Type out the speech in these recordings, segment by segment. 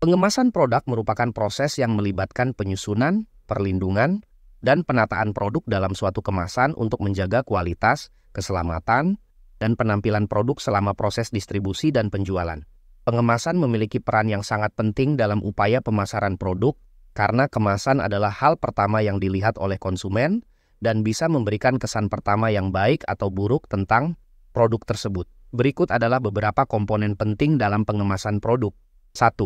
Pengemasan produk merupakan proses yang melibatkan penyusunan, perlindungan, dan penataan produk dalam suatu kemasan untuk menjaga kualitas, keselamatan, dan penampilan produk selama proses distribusi dan penjualan. Pengemasan memiliki peran yang sangat penting dalam upaya pemasaran produk karena kemasan adalah hal pertama yang dilihat oleh konsumen dan bisa memberikan kesan pertama yang baik atau buruk tentang produk tersebut. Berikut adalah beberapa komponen penting dalam pengemasan produk. 1.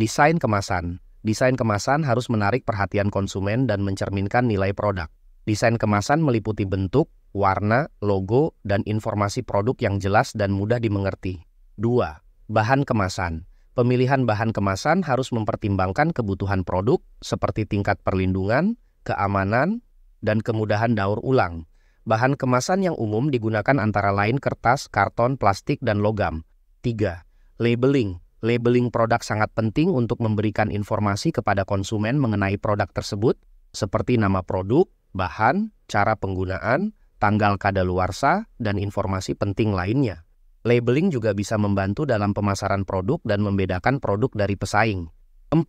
Desain kemasan. Desain kemasan harus menarik perhatian konsumen dan mencerminkan nilai produk. Desain kemasan meliputi bentuk, warna, logo, dan informasi produk yang jelas dan mudah dimengerti. 2. Bahan kemasan. Pemilihan bahan kemasan harus mempertimbangkan kebutuhan produk seperti tingkat perlindungan, keamanan, dan kemudahan daur ulang. Bahan kemasan yang umum digunakan antara lain kertas, karton, plastik, dan logam. 3. Labeling Labeling produk sangat penting untuk memberikan informasi kepada konsumen mengenai produk tersebut, seperti nama produk, bahan, cara penggunaan, tanggal kadaluarsa, dan informasi penting lainnya. Labeling juga bisa membantu dalam pemasaran produk dan membedakan produk dari pesaing. 4.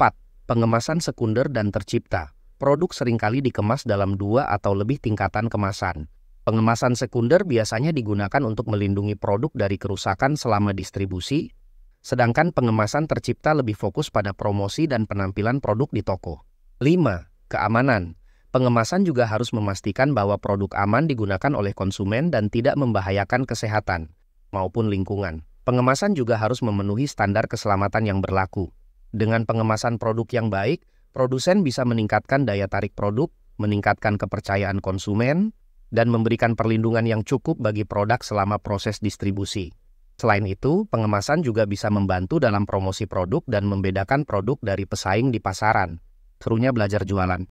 Pengemasan sekunder dan tercipta. Produk seringkali dikemas dalam dua atau lebih tingkatan kemasan. Pengemasan sekunder biasanya digunakan untuk melindungi produk dari kerusakan selama distribusi, Sedangkan pengemasan tercipta lebih fokus pada promosi dan penampilan produk di toko. 5. Keamanan. Pengemasan juga harus memastikan bahwa produk aman digunakan oleh konsumen dan tidak membahayakan kesehatan maupun lingkungan. Pengemasan juga harus memenuhi standar keselamatan yang berlaku. Dengan pengemasan produk yang baik, produsen bisa meningkatkan daya tarik produk, meningkatkan kepercayaan konsumen, dan memberikan perlindungan yang cukup bagi produk selama proses distribusi. Selain itu, pengemasan juga bisa membantu dalam promosi produk dan membedakan produk dari pesaing di pasaran. Serunya belajar jualan.